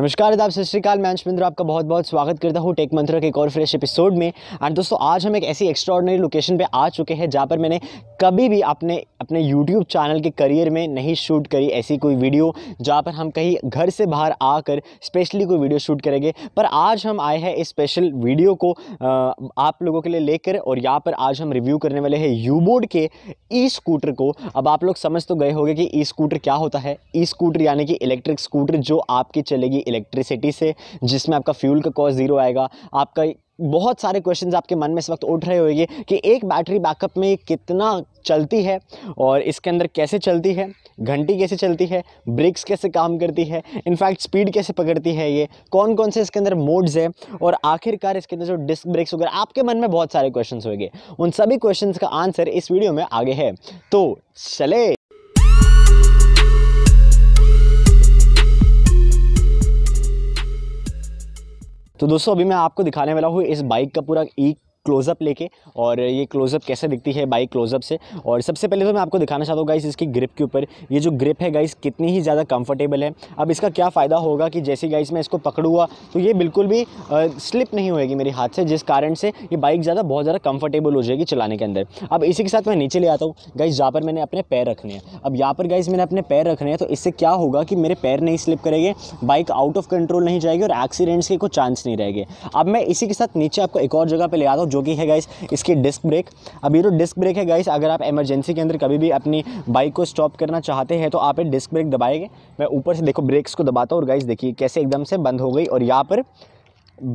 नमस्कार आदाब सत श्रीकाल मैं अंशमिंद्र आपका बहुत बहुत स्वागत करता हूँ टेक मंत्रा के एक और फ्रेश एपिसोड में एंड दोस्तों आज हम एक ऐसी एक्स्ट्रॉर्डनरी लोकेशन पे आ चुके हैं जहाँ पर मैंने कभी भी अपने अपने यूट्यूब चैनल के करियर में नहीं शूट करी ऐसी कोई वीडियो जहाँ पर हम कहीं घर से बाहर आकर स्पेशली कोई वीडियो शूट करेंगे पर आज हम आए हैं इस स्पेशल वीडियो को आप लोगों के लिए लेकर और यहाँ पर आज हम रिव्यू करने वाले हैं यूबोर्ड के ई स्कूटर को अब आप लोग समझ तो गए होंगे कि ई स्कूटर क्या होता है ई स्कूटर यानी कि इलेक्ट्रिक स्कूटर जो आपकी चलेगी इलेक्ट्रिसिटी से जिसमें आपका फ्यूल का कॉस्ट ज़ीरो आएगा आपका बहुत सारे क्वेश्चंस आपके मन में इस वक्त उठ रहे होंगे कि एक बैटरी बैकअप में कितना चलती है और इसके अंदर कैसे चलती है घंटी कैसे चलती है ब्रेक्स कैसे काम करती है इनफैक्ट स्पीड कैसे पकड़ती है ये कौन कौन से इसके अंदर मोड्स हैं और आखिरकार इसके अंदर जो डिस्क ब्रेक्स वगैरह आपके मन में बहुत सारे क्वेश्चन होंगे उन सभी क्वेश्चन का आंसर इस वीडियो में आगे है तो चले तो दोस्तों अभी मैं आपको दिखाने वाला हूँ इस बाइक का पूरा ई क्लोज़अप लेके और ये क्लोज़अप कैसे दिखती है बाइक क्लोज़अप से और सबसे पहले तो मैं आपको दिखाना चाहता हूँ गाइस इसकी ग्रिप के ऊपर ये जो ग्रिप है गाइस कितनी ही ज़्यादा कंफर्टेबल है अब इसका क्या फ़ायदा होगा कि जैसे गाइस मैं इसको पकड़ूंगा तो ये बिल्कुल भी आ, स्लिप नहीं होएगी मेरे हाथ से जिस कारण से ये बाइक ज़्यादा बहुत ज़्यादा कम्फर्टेबल हो जाएगी चलाने के अंदर अब इसी के साथ मैं नीचे ले आता हूँ गाइज़ जहाँ पर मैंने अपने पैर रखने हैं अब यहाँ पर गाइज़ मैंने अपने पैर रखने हैं तो इससे क्या होगा कि मेरे पैर नहीं स्लिप करेंगे बाइक आउट ऑफ कंट्रोल नहीं जाएगी और एक्सीडेंट्स के कोई चांस नहीं रहेंगे अब मैं इसी के साथ नीचे आपको एक और जगह पर ले आता हूँ जो कि है गाइस इसकी डिस्क ब्रेक अब ये जो तो डिस्क ब्रेक है गाइस अगर आप इमरजेंसी के अंदर कभी भी अपनी बाइक को स्टॉप करना चाहते हैं तो आप ये डिस्क ब्रेक दबाएंगे मैं ऊपर से देखो ब्रेक्स को दबाता हूँ और गाइस देखिए कैसे एकदम से बंद हो गई और यहाँ पर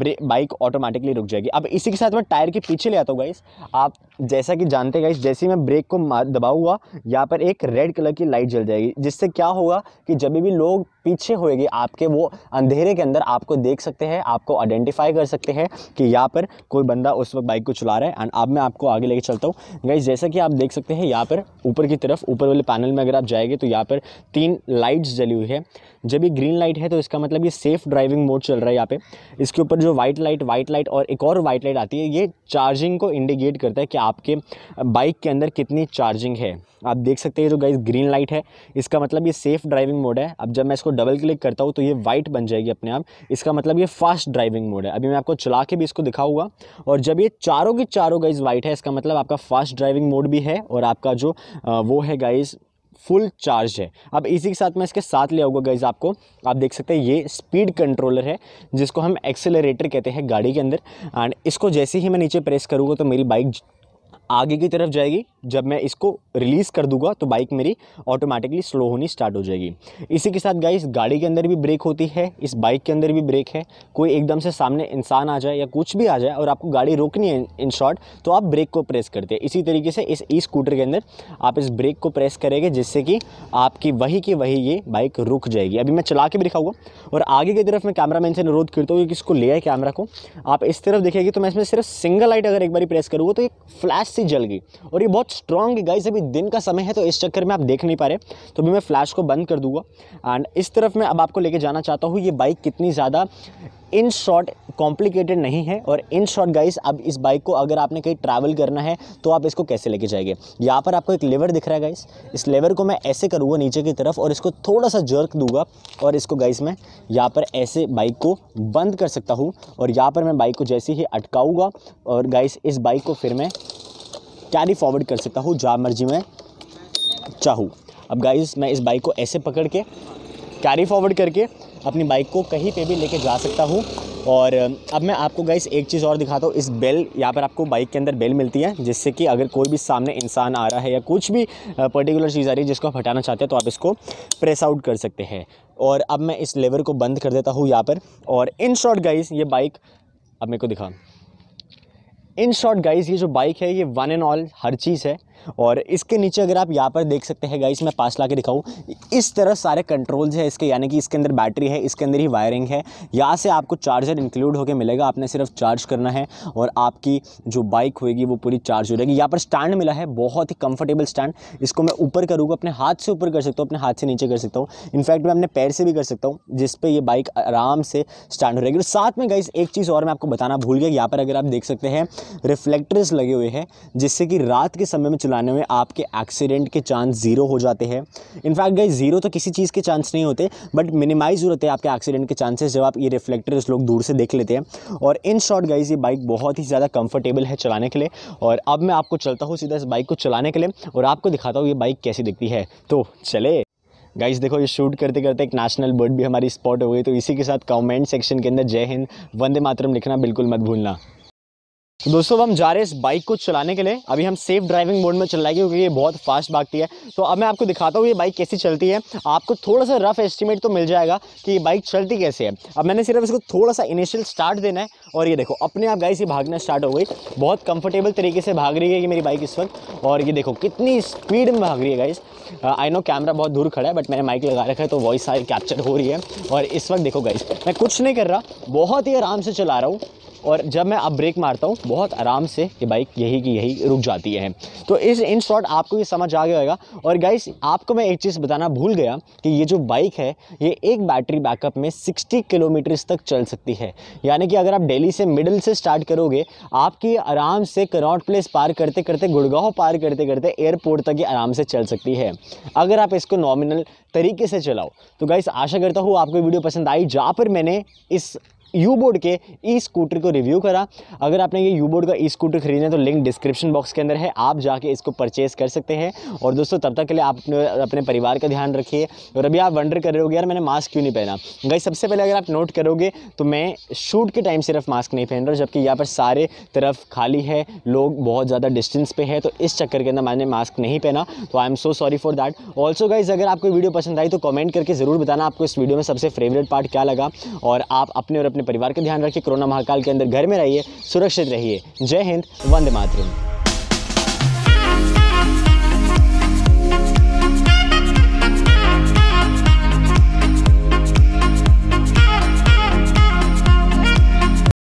ब्रेक बाइक ऑटोमेटिकली रुक जाएगी अब इसी के साथ मैं टायर के पीछे ले आता हूँ गाइस आप जैसा कि जानते हैं गाइस जैसे ही मैं ब्रेक को दबाऊँगा यहाँ पर एक रेड कलर की लाइट जल जाएगी जिससे क्या होगा कि जब भी लोग पीछे होएगी आपके वो अंधेरे के अंदर आपको देख सकते हैं आपको आइडेंटिफाई कर सकते हैं कि यहाँ पर कोई बंदा उस वक्त बाइक को चला रहा है एंड अब मैं आपको आगे लेके चलता हूँ गाइज जैसा कि आप देख सकते हैं यहाँ पर ऊपर की तरफ ऊपर वाले पैनल में अगर आप जाएंगे तो यहाँ पर तीन लाइट्स जली हुई है जब ये ग्रीन लाइट है तो इसका मतलब ये सेफ़ ड्राइविंग मोड चल रहा है यहाँ पे इसके ऊपर जो वाइट लाइट वाइट लाइट और एक और वाइट लाइट आती है ये चार्जिंग को इंडिकेट करता है कि आपके बाइक के अंदर कितनी चार्जिंग है आप देख सकते हैं जो गाइज ग्रीन लाइट है इसका मतलब ये सेफ़ ड्राइविंग मोड है अब जब मैं इसको डबल क्लिक करता हूँ तो ये वाइट बन जाएगी अपने आप इसका मतलब ये फास्ट ड्राइविंग मोड है अभी मैं आपको चला के भी इसको दिखाऊंगा और जब ये चारों की चारों गाइज वाइट है इसका मतलब आपका फास्ट ड्राइविंग मोड भी है और आपका जो वो है गाइज़ फुल चार्ज है अब इसी के साथ मैं इसके साथ ले आऊँगा गाइज आपको आप देख सकते हैं ये स्पीड कंट्रोलर है जिसको हम एक्सेलरेटर कहते हैं गाड़ी के अंदर एंड इसको जैसे ही मैं नीचे प्रेस करूँगा तो मेरी बाइक आगे की तरफ जाएगी जब मैं इसको रिलीज़ कर दूंगा तो बाइक मेरी ऑटोमेटिकली स्लो होनी स्टार्ट हो जाएगी इसी के साथ गाइस गाड़ी के अंदर भी ब्रेक होती है इस बाइक के अंदर भी ब्रेक है कोई एकदम से सामने इंसान आ जाए या कुछ भी आ जाए और आपको गाड़ी रोकनी है इन शॉर्ट तो आप ब्रेक को प्रेस करते हैं इसी तरीके से इस ई स्कूटर के अंदर आप इस ब्रेक को प्रेस करेंगे जिससे कि आपकी वही की वही ये बाइक रुक जाएगी अभी मैं चला के भी दिखाऊंगा और आगे की तरफ मैं कैमरा से अनुरोध करता हूँ कि इसको ले आए कैमरा को आप इस तरफ देखेगी तो मैं इसमें सिर्फ सिंगल लाइट अगर एक बार प्रेस करूँगा तो एक फ्लैश सी जल गई और ये बहुत स्ट्रॉन्ग है गाइस अभी दिन का समय है तो इस चक्कर में आप देख नहीं पा रहे तो अभी मैं फ्लैश को बंद कर दूंगा एंड इस तरफ मैं अब आपको लेके जाना चाहता हूँ ये बाइक कितनी ज़्यादा इन शॉर्ट कॉम्प्लिकेटेड नहीं है और इन शॉर्ट गाइस अब इस बाइक को अगर आपने कहीं ट्रैवल करना है तो आप इसको कैसे लेके जाएंगे यहाँ पर आपको एक लेवर दिख रहा है गाइस इस लेवर को मैं ऐसे करूँगा नीचे की तरफ और इसको थोड़ा सा जर्क दूंगा और इसको गाइस मैं यहाँ पर ऐसे बाइक को बंद कर सकता हूँ और यहाँ पर मैं बाइक को जैसे ही अटकाऊँगा और गाइस इस बाइक को फिर मैं कैरी फॉरवर्ड कर सकता हूँ जहाँ मर्जी मैं चाहूँ अब गाइज मैं इस बाइक को ऐसे पकड़ के कैरी फॉरवर्ड करके अपनी बाइक को कहीं पे भी लेके जा सकता हूँ और अब मैं आपको गाइस एक चीज़ और दिखाता हूँ इस बेल यहाँ पर आपको बाइक के अंदर बेल मिलती है जिससे कि अगर कोई भी सामने इंसान आ रहा है या कुछ भी पर्टिकुलर चीज़ आ रही है जिसको आप हटाना चाहते हैं तो आप इसको प्रेस आउट कर सकते हैं और अब मैं इस लेवर को बंद कर देता हूँ यहाँ पर और इन शॉर्ट गाइस ये बाइक अब मेरे को दिखा इन शॉर्ट गाइज ये जो बाइक है ये वन एंड ऑल हर चीज़ है और इसके नीचे अगर आप यहाँ पर देख सकते हैं गाइस मैं पास ला के दिखाऊँ इस तरह सारे कंट्रोल्स है इसके यानी कि इसके अंदर बैटरी है इसके अंदर ही वायरिंग है यहाँ से आपको चार्जर इंक्लूड होकर मिलेगा आपने सिर्फ चार्ज करना है और आपकी जो बाइक होगी वो पूरी चार्ज हो जाएगी यहाँ पर स्टैंड मिला है बहुत ही कंफर्टेबल स्टैंड इसको मैं ऊपर करूँगा अपने हाथ से ऊपर कर सकता हूँ अपने हाथ से नीचे कर सकता हूँ इनफैक्ट मैं अपने पैर से भी कर सकता हूँ जिस पर यह बाइक आराम से स्टैंड हो रहेगी और साथ में गाइस एक चीज़ और मैं आपको बताना भूल गया यहाँ पर अगर आप देख सकते हैं रिफ्लेक्टर्स लगे हुए हैं जिससे कि रात के समय में चलाने में आपके एक्सीडेंट के चांस ज़ीरो हो जाते हैं इनफैक्ट गई ज़ीरो तो किसी चीज़ के चांस नहीं होते बट मिनिमाइज हो रहते हैं आपके एक्सीडेंट के चांसेस जब आप ये रिफ्लेक्टर लोग दूर से देख लेते हैं और इन शॉर्ट गाइज ये बाइक बहुत ही ज़्यादा कंफर्टेबल है चलाने के लिए और अब मैं आपको चलता हूँ सीधा इस बाइक को चलाने के लिए और आपको दिखाता हूँ ये बाइक कैसी दिखती है तो चले गाइज देखो ये शूट करते करते एक नेशनल बर्ड भी हमारी स्पॉट हो गई तो इसी के साथ कमेंट सेक्शन के अंदर जय हिंद वंदे मातरम लिखना बिल्कुल मत भूलना तो दोस्तों अब हम जा रहे हैं इस बाइक को चलाने के लिए अभी हम सेफ ड्राइविंग मोड में चलाएंगे क्योंकि ये बहुत फास्ट भागती है तो अब मैं आपको दिखाता हूँ ये बाइक कैसी चलती है आपको थोड़ा सा रफ एस्टिमेट तो मिल जाएगा कि ये बाइक चलती कैसे है अब मैंने सिर्फ इसको थोड़ा सा इनिशियल स्टार्ट देना है और ये देखो अपने आप गाइस ये भागना स्टार्ट हो गई बहुत कंफर्टेबल तरीके से भाग रही है ये मेरी बाइक इस वक्त और ये देखो कितनी स्पीड में भाग रही है गाइस आई नो कैमरा बहुत दूर खड़ा है बट मैंने माइक लगा रखा है तो वॉइस सारी कैप्चर हो रही है और इस वक्त देखो गाइस मैं कुछ नहीं कर रहा बहुत ही आराम से चला रहा हूँ और जब मैं अब ब्रेक मारता हूँ बहुत आराम से ये बाइक यही की यही रुक जाती है तो इस इन शॉर्ट आपको ये समझ आ गया होगा और गाइस आपको मैं एक चीज़ बताना भूल गया कि ये जो बाइक है ये एक बैटरी बैकअप में 60 किलोमीटर्स तक चल सकती है यानी कि अगर आप डेली से मिडल से स्टार्ट करोगे आपकी आराम से करॉट प्लेस पार करते करते गुड़गांव पार करते करते एयरपोर्ट तक ही आराम से चल सकती है अगर आप इसको नॉमिनल तरीके से चलाओ तो गाइस आशा करता हूँ आपको वीडियो पसंद आई जहाँ पर मैंने इस यू बोर्ड के ई स्कूटर को रिव्यू करा अगर आपने ये यू बोर्ड का ई स्कूटर खरीदना है तो लिंक डिस्क्रिप्शन बॉक्स के अंदर है आप जाके इसको परचेस कर सकते हैं और दोस्तों तब तक के लिए आप अपने, अपने परिवार का ध्यान रखिए और अभी आप वंडर कर रहे हो यार मैंने मास्क क्यों नहीं पहना गई सबसे पहले अगर आप नोट करोगे तो मैं शूट के टाइम सिर्फ मास्क नहीं पहन रहा जबकि यहाँ पर सारे तरफ खाली है लोग बहुत ज़्यादा डिस्टेंस पे है तो इस चक्कर के अंदर मैंने मास्क नहीं पहना तो I am so sorry for that also guys अगर आपको वीडियो पसंद आई तो कमेंट करके ज़रूर बताना आपको इस वीडियो में सबसे फेवरेट पार्ट क्या लगा और आप अपने और अपने परिवार का ध्यान रखिए कोरोना महाकाल के अंदर घर में रहिए सुरक्षित रहिए जय हिंद वंदे मातरम